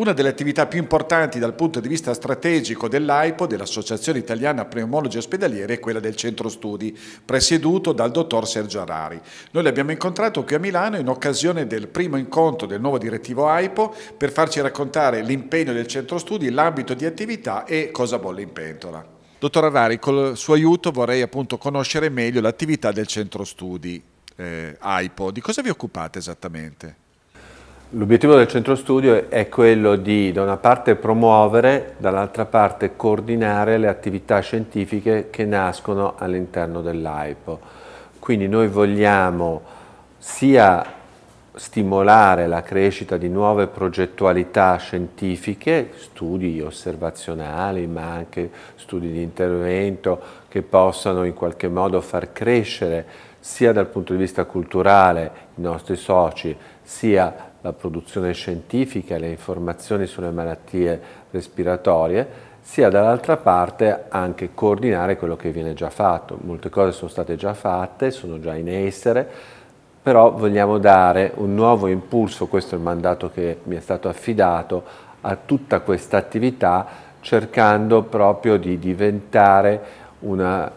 Una delle attività più importanti dal punto di vista strategico dell'AIPO, dell'Associazione Italiana Pneumologi Ospedalieri, è quella del Centro Studi, presieduto dal dottor Sergio Arari. Noi l'abbiamo incontrato qui a Milano in occasione del primo incontro del nuovo direttivo AIPO per farci raccontare l'impegno del Centro Studi, l'ambito di attività e cosa bolle in pentola. Dottor Arari, col suo aiuto vorrei appunto conoscere meglio l'attività del Centro Studi eh, AIPO. Di cosa vi occupate esattamente? L'obiettivo del centro studio è quello di da una parte promuovere, dall'altra parte coordinare le attività scientifiche che nascono all'interno dell'AIPO. Quindi noi vogliamo sia stimolare la crescita di nuove progettualità scientifiche, studi osservazionali, ma anche studi di intervento che possano in qualche modo far crescere sia dal punto di vista culturale i nostri soci, sia la produzione scientifica le informazioni sulle malattie respiratorie, sia dall'altra parte anche coordinare quello che viene già fatto. Molte cose sono state già fatte, sono già in essere, però vogliamo dare un nuovo impulso, questo è il mandato che mi è stato affidato, a tutta questa attività cercando proprio di diventare una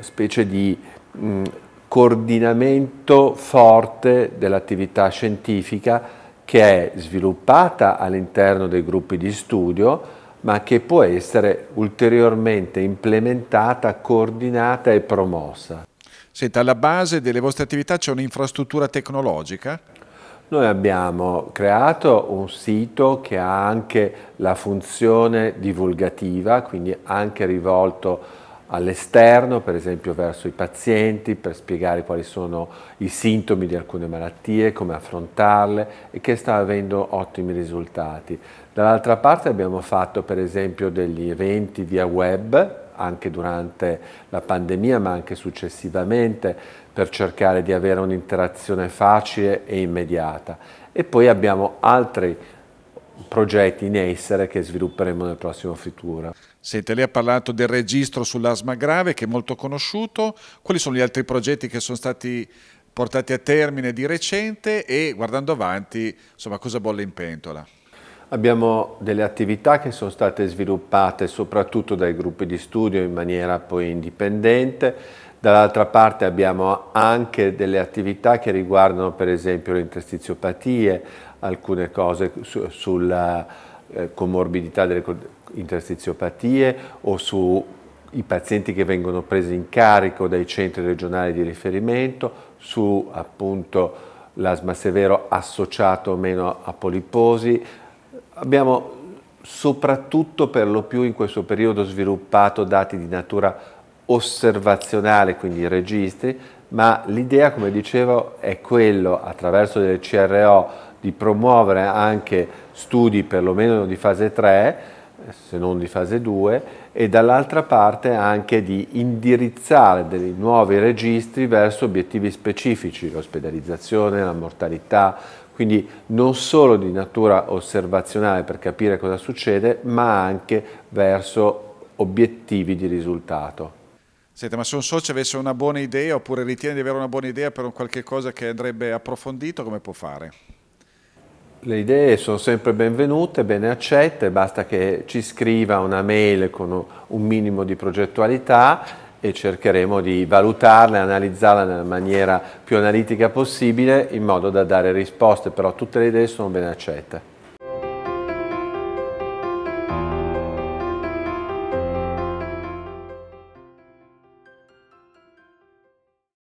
specie di Mm, coordinamento forte dell'attività scientifica che è sviluppata all'interno dei gruppi di studio, ma che può essere ulteriormente implementata, coordinata e promossa. Senta, alla base delle vostre attività c'è un'infrastruttura tecnologica? Noi abbiamo creato un sito che ha anche la funzione divulgativa, quindi anche rivolto all'esterno, per esempio verso i pazienti, per spiegare quali sono i sintomi di alcune malattie, come affrontarle e che sta avendo ottimi risultati. Dall'altra parte abbiamo fatto per esempio degli eventi via web, anche durante la pandemia ma anche successivamente per cercare di avere un'interazione facile e immediata. E poi abbiamo altri progetti in essere che svilupperemo nel prossimo futuro. Senta, lei ha parlato del registro sull'asma grave che è molto conosciuto, quali sono gli altri progetti che sono stati portati a termine di recente e guardando avanti, insomma, cosa bolle in pentola? Abbiamo delle attività che sono state sviluppate soprattutto dai gruppi di studio in maniera poi indipendente, Dall'altra parte abbiamo anche delle attività che riguardano per esempio le interstiziopatie, alcune cose su, sulla eh, comorbidità delle interstiziopatie o sui pazienti che vengono presi in carico dai centri regionali di riferimento, su appunto l'asma severo associato o meno a poliposi. Abbiamo soprattutto per lo più in questo periodo sviluppato dati di natura osservazionale, quindi registri, ma l'idea, come dicevo, è quello attraverso delle CRO di promuovere anche studi perlomeno di fase 3, se non di fase 2, e dall'altra parte anche di indirizzare dei nuovi registri verso obiettivi specifici, l'ospedalizzazione, la mortalità, quindi non solo di natura osservazionale per capire cosa succede, ma anche verso obiettivi di risultato. Senta, ma se un socio avesse una buona idea oppure ritiene di avere una buona idea per un qualche cosa che andrebbe approfondito, come può fare? Le idee sono sempre benvenute, bene accette, basta che ci scriva una mail con un minimo di progettualità e cercheremo di valutarla e analizzarla nella maniera più analitica possibile in modo da dare risposte, però tutte le idee sono ben accette.